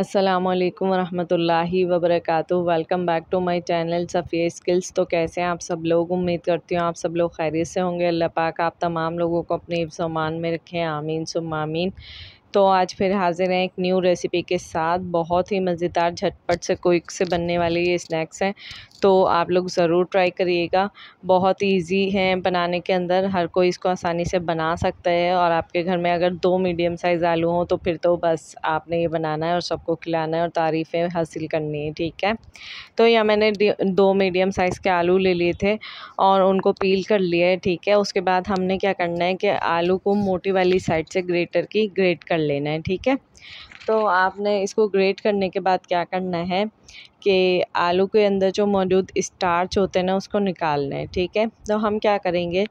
अस्सलाम वालेकुम रहमतुल्लाहि व बरकातहू welcome back to my channel Safiya skills तो कैसे हैं आप सब लोग उम्मीद करती हूँ आप सब लोग खैरियत से होंगे अल्लाह पाक आप तमाम लोगों को अपने सामान में रखें आमीन सुमामीन तो आज फिर हाज़िर हैं एक न्यू रेसिपी के साथ बहुत ही मज़ेदार झटपट से क्विक से बनने वाले ये स्नैक्स हैं तो आप लोग ज़रूर ट्राई करिएगा बहुत ईजी है बनाने के अंदर हर कोई इसको आसानी से बना सकता है और आपके घर में अगर दो मीडियम साइज़ आलू हों तो फिर तो बस आपने ये बनाना है और सबको खिलाना है और तारीफ़ें हासिल करनी है ठीक है तो यह मैंने दो मीडियम साइज़ के आलू ले लिए थे और उनको पील कर लिया है ठीक है उसके बाद हमने क्या करना है कि आलू को मोटी वाली साइड से ग्रेटर की ग्रेट कर लेना है ठीक है तो आपने इसको ग्रेट करने के बाद क्या करना है कि आलू के अंदर जो मौजूद स्टार्च होते हैं ना उसको निकालना है ठीक है तो हम क्या करेंगे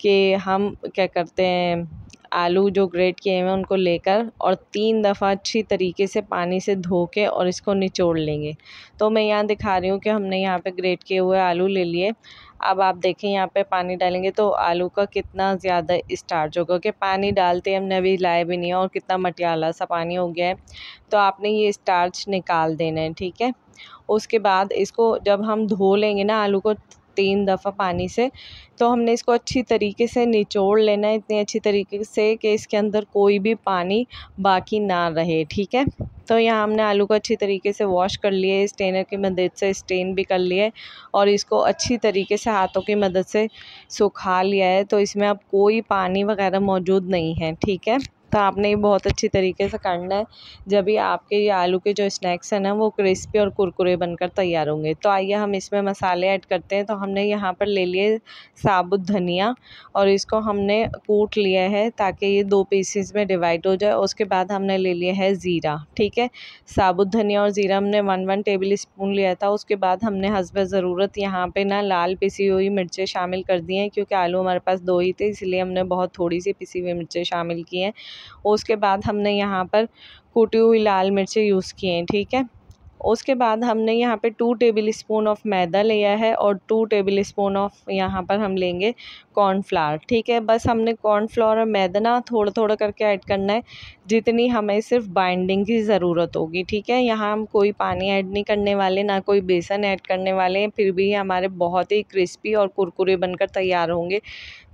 कि हम क्या करते हैं आलू जो ग्रेट किए हुए हैं उनको लेकर और तीन दफ़ा अच्छी तरीके से पानी से धो के और इसको निचोड़ लेंगे तो मैं यहाँ दिखा रही हूँ कि हमने यहाँ पे ग्रेट किए हुए आलू ले लिए अब आप देखें यहाँ पे पानी डालेंगे तो आलू का कितना ज़्यादा स्टार्च होगा कि पानी डालते हमने अभी लाए भी नहीं है और कितना मटियाला सा पानी हो गया है तो आपने ये स्टार्च निकाल देना है ठीक है उसके बाद इसको जब हम धो लेंगे ना आलू को तीन दफ़ा पानी से तो हमने इसको अच्छी तरीके से निचोड़ लेना है इतनी अच्छी तरीके से कि इसके अंदर कोई भी पानी बाकी ना रहे ठीक है तो यहाँ हमने आलू को अच्छी तरीके से वॉश कर लिए स्टेनर की मदद से स्टेन भी कर लिए और इसको अच्छी तरीके से हाथों की मदद से सुखा लिया है तो इसमें अब कोई पानी वगैरह मौजूद नहीं है ठीक है तो आपने ये बहुत अच्छी तरीके से करना है जब ये आपके ये आलू के जो स्नैक्स हैं ना वो क्रिस्पी और कुरकुरे बनकर तैयार होंगे तो आइए हम इसमें मसाले ऐड करते हैं तो हमने यहाँ पर ले लिए साबुत धनिया और इसको हमने कूट लिया है ताकि ये दो पीसीस में डिवाइड हो जाए उसके बाद हमने ले लिया है ज़ीरा ठीक है साबुत धनिया और ज़ीरा हमने वन वन टेबल स्पून लिया था उसके बाद हमने हंसब ज़रूरत यहाँ पर ना लाल पिसी हुई मिर्चें शामिल कर दी हैं क्योंकि आलू हमारे पास दो ही थे इसलिए हमने बहुत थोड़ी सी पिसी हुई मिर्चें शामिल की हैं उसके बाद हमने यहाँ पर कूटी हुई लाल मिर्ची यूज़ की हैं ठीक है उसके बाद हमने यहाँ पे two tablespoon of maida लिया है और टू टेबल स्पून ऑफ यहाँ पर हम लेंगे कॉर्नफ्लावर ठीक है बस हमने कॉर्नफ्लावर और मैदा ना थोड़ा थोड़ा करके ऐड करना है जितनी हमें सिर्फ बाइंडिंग की ज़रूरत होगी ठीक है यहाँ हम कोई पानी ऐड नहीं करने वाले ना कोई बेसन ऐड करने वाले हैं फिर भी हमारे बहुत ही क्रिस्पी और कुरकुरे बनकर तैयार होंगे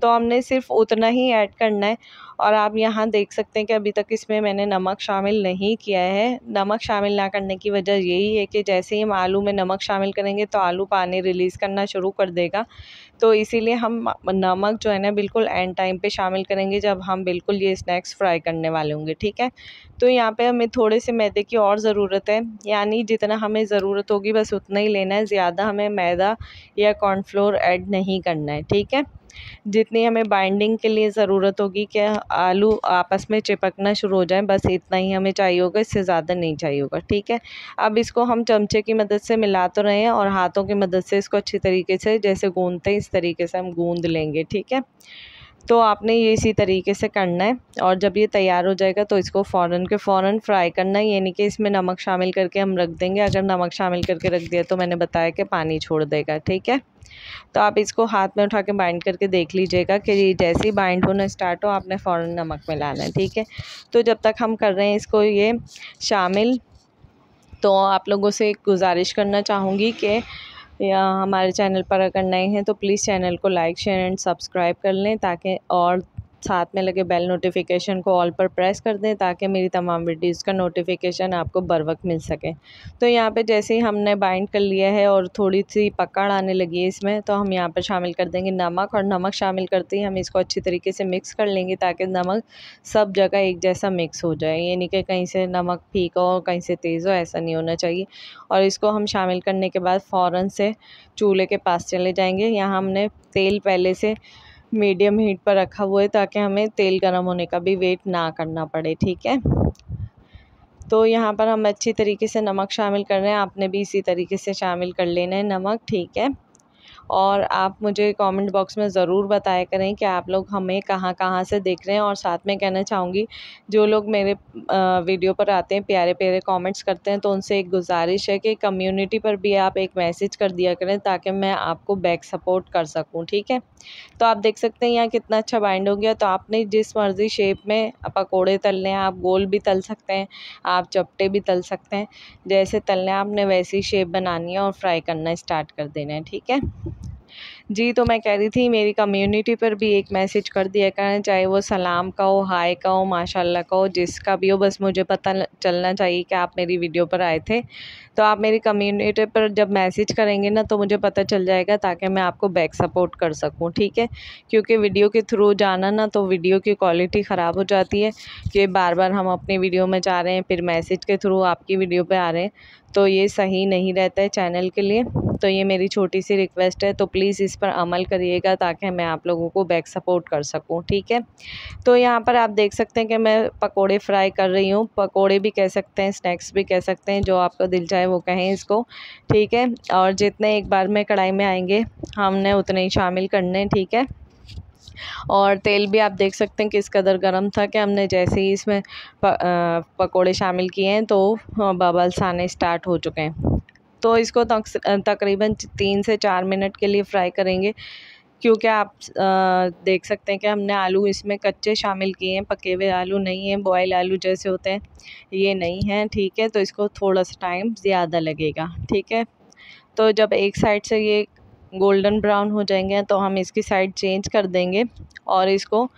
तो हमने सिर्फ उतना ही ऐड करना है और आप यहाँ देख सकते हैं कि अभी तक इसमें मैंने नमक शामिल नहीं किया है नमक शामिल ना करने की वजह ये यही है कि जैसे ही हम आलू में नमक शामिल करेंगे तो आलू पानी रिलीज़ करना शुरू कर देगा तो इसीलिए हम नमक जो है ना बिल्कुल एंड टाइम पे शामिल करेंगे जब हम बिल्कुल ये स्नैक्स फ्राई करने वाले होंगे ठीक है तो यहाँ पे हमें थोड़े से मैदे की और ज़रूरत है यानी जितना हमें ज़रूरत होगी बस उतना ही लेना है ज़्यादा हमें मैदा या कॉर्नफ्लोर ऐड नहीं करना है ठीक है जितनी हमें बाइंडिंग के लिए ज़रूरत होगी कि आलू आपस में चिपकना शुरू हो जाए बस इतना ही हमें चाहिए होगा इससे ज़्यादा नहीं चाहिए होगा ठीक है अब इसको हम चमचे की मदद से मिला तो रहे हैं और हाथों की मदद से इसको अच्छी तरीके से जैसे गूंदते हैं इस तरीके से हम गूंद लेंगे ठीक है तो आपने ये इसी तरीके से करना है और जब ये तैयार हो जाएगा तो इसको फ़ौर के फ़ौर फ्राई करना है यानी कि इसमें नमक शामिल करके हम रख देंगे अगर नमक शामिल करके रख दिया तो मैंने बताया कि पानी छोड़ देगा ठीक है तो आप इसको हाथ में उठा के बाइंड करके देख लीजिएगा कि जैसे ही बाइंड होना स्टार्ट हो आपने फ़ौर नमक मिलाना है ठीक है तो जब तक हम कर रहे हैं इसको ये शामिल तो आप लोगों से एक गुजारिश करना चाहूँगी कि या हमारे चैनल पर अगर नए हैं तो प्लीज़ चैनल को लाइक शेयर एंड सब्सक्राइब कर लें ताकि और साथ में लगे बेल नोटिफिकेशन को ऑल पर प्रेस कर दें ताकि मेरी तमाम वीडियोस का नोटिफिकेशन आपको बर वक्त मिल सके तो यहाँ पे जैसे ही हमने बाइंड कर लिया है और थोड़ी सी पकड़ आने लगी है इसमें तो हम यहाँ पर शामिल कर देंगे नमक और नमक शामिल करते ही हम इसको अच्छी तरीके से मिक्स कर लेंगे ताकि नमक सब जगह एक जैसा मिक्स हो जाए यानी कि कहीं से नमक फीक हो कहीं से तेज़ हो ऐसा नहीं होना चाहिए और इसको हम शामिल करने के बाद फ़ौर से चूल्हे के पास चले जाएँगे यहाँ हमने तेल पहले से मीडियम हीट पर रखा हुआ है ताकि हमें तेल गर्म होने का भी वेट ना करना पड़े ठीक है तो यहाँ पर हम अच्छी तरीके से नमक शामिल कर रहे हैं आपने भी इसी तरीके से शामिल कर लेना है नमक ठीक है और आप मुझे कमेंट बॉक्स में ज़रूर बताया करें कि आप लोग हमें कहाँ कहाँ से देख रहे हैं और साथ में कहना चाहूँगी जो लोग मेरे वीडियो पर आते हैं प्यारे प्यारे कमेंट्स करते हैं तो उनसे एक गुजारिश है कि कम्युनिटी पर भी आप एक मैसेज कर दिया करें ताकि मैं आपको बैक सपोर्ट कर सकूँ ठीक है तो आप देख सकते हैं यहाँ कितना अच्छा बाइंड हो गया तो आपने जिस मर्ज़ी शेप में पकौड़े तलने हैं आप गोल भी तल सकते हैं आप चपटे भी तल सकते हैं जैसे तलने आपने वैसी शेप बनानी है और फ्राई करना स्टार्ट कर देना है ठीक है जी तो मैं कह रही थी मेरी कम्युनिटी पर भी एक मैसेज कर दिया करें चाहे वो सलाम का हो हाय का हो माशाल्लाह का हो जिसका भी हो बस मुझे पता चलना चाहिए कि आप मेरी वीडियो पर आए थे तो आप मेरी कम्युनिटी पर जब मैसेज करेंगे ना तो मुझे पता चल जाएगा ताकि मैं आपको बैक सपोर्ट कर सकूँ ठीक है क्योंकि वीडियो के थ्रू जाना ना तो वीडियो की क्वालिटी ख़राब हो जाती है कि बार बार हम अपनी वीडियो में जा रहे हैं फिर मैसेज के थ्रू आपकी वीडियो पर आ रहे हैं तो ये सही नहीं रहता है चैनल के लिए तो ये मेरी छोटी सी रिक्वेस्ट है तो प्लीज़ इस पर अमल करिएगा ताकि मैं आप लोगों को बैक सपोर्ट कर सकूँ ठीक है तो यहाँ पर आप देख सकते हैं कि मैं पकोड़े फ्राई कर रही हूँ पकोड़े भी कह सकते हैं स्नैक्स भी कह सकते हैं जो आपको दिल चाहे वो कहें इसको ठीक है और जितने एक बार में कढ़ाई में आएंगे हमने उतने ही शामिल करने ठीक है और तेल भी आप देख सकते हैं किस कदर गर्म था कि हमने जैसे ही इसमें पकोड़े शामिल किए हैं तो हाँ, बबल्स आने स्टार्ट हो चुके हैं तो इसको तकरीबन तीन से चार मिनट के लिए फ्राई करेंगे क्योंकि आप देख सकते हैं कि हमने आलू इसमें कच्चे शामिल किए हैं पके हुए आलू नहीं हैं बॉयल आलू जैसे होते हैं ये नहीं हैं ठीक है तो इसको थोड़ा सा टाइम ज़्यादा लगेगा ठीक है तो जब एक साइड से ये गोल्डन ब्राउन हो जाएंगे तो हम इसकी साइड चेंज कर देंगे और इसको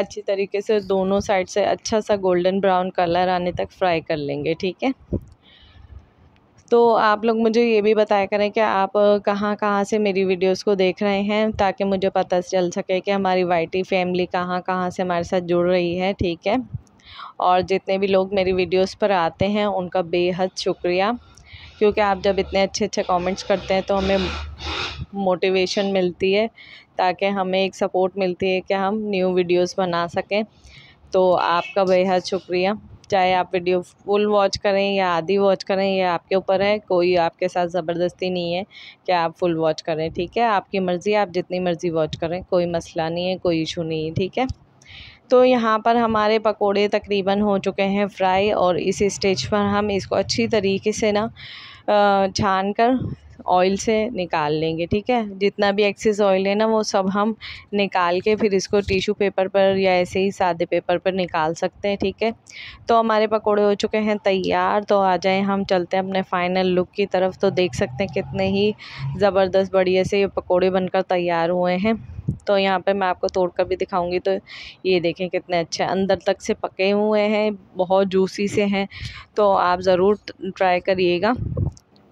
अच्छी तरीके से दोनों साइड से अच्छा सा गोल्डन ब्राउन कलर आने तक फ्राई कर लेंगे ठीक है तो आप लोग मुझे ये भी बताया करें कि आप कहाँ कहाँ से मेरी वीडियोस को देख रहे हैं ताकि मुझे पता चल सके कि हमारी वाइटी फैमिली कहाँ कहाँ से हमारे साथ जुड़ रही है ठीक है और जितने भी लोग मेरी वीडियोस पर आते हैं उनका बेहद शुक्रिया क्योंकि आप जब इतने अच्छे अच्छे कमेंट्स करते हैं तो हमें मोटिवेशन मिलती है ताकि हमें एक सपोर्ट मिलती है कि हम न्यू वीडियोस बना सकें तो आपका बेहद शुक्रिया चाहे आप वीडियो फुल वॉच करें या आधी वॉच करें ये आपके ऊपर है कोई आपके साथ ज़बरदस्ती नहीं है कि आप फुल वॉच करें ठीक है आपकी मर्ज़ी आप जितनी मर्ज़ी वॉच करें कोई मसला नहीं है कोई इशू नहीं है ठीक है तो यहाँ पर हमारे पकोड़े तकरीबन हो चुके हैं फ्राई और इस स्टेज पर हम इसको अच्छी तरीके से ना छान कर ऑयल से निकाल लेंगे ठीक है जितना भी एक्सेस ऑयल है ना वो सब हम निकाल के फिर इसको टिशू पेपर पर या ऐसे ही सादे पेपर पर निकाल सकते हैं ठीक है तो हमारे पकोड़े हो चुके हैं तैयार तो आ जाए हम चलते हैं अपने फ़ाइनल लुक की तरफ तो देख सकते हैं कितने ही ज़बरदस्त बढ़िया से ये पकौड़े बनकर तैयार हुए हैं तो यहाँ पे मैं आपको तोड़ कर भी दिखाऊंगी तो ये देखें कितने अच्छे अंदर तक से पके हुए हैं बहुत जूसी से हैं तो आप ज़रूर ट्राई करिएगा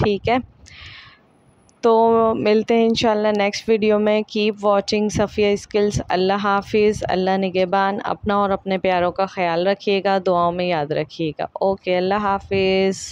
ठीक है तो मिलते हैं इंशाल्लाह नेक्स्ट वीडियो में keep watching Safiya skills Allah हाफिज़ अल्लाह निगेबान अपना और अपने प्यारों का ख्याल रखिएगा दुआओं में याद रखिएगा ओके अल्लाह हाफिज़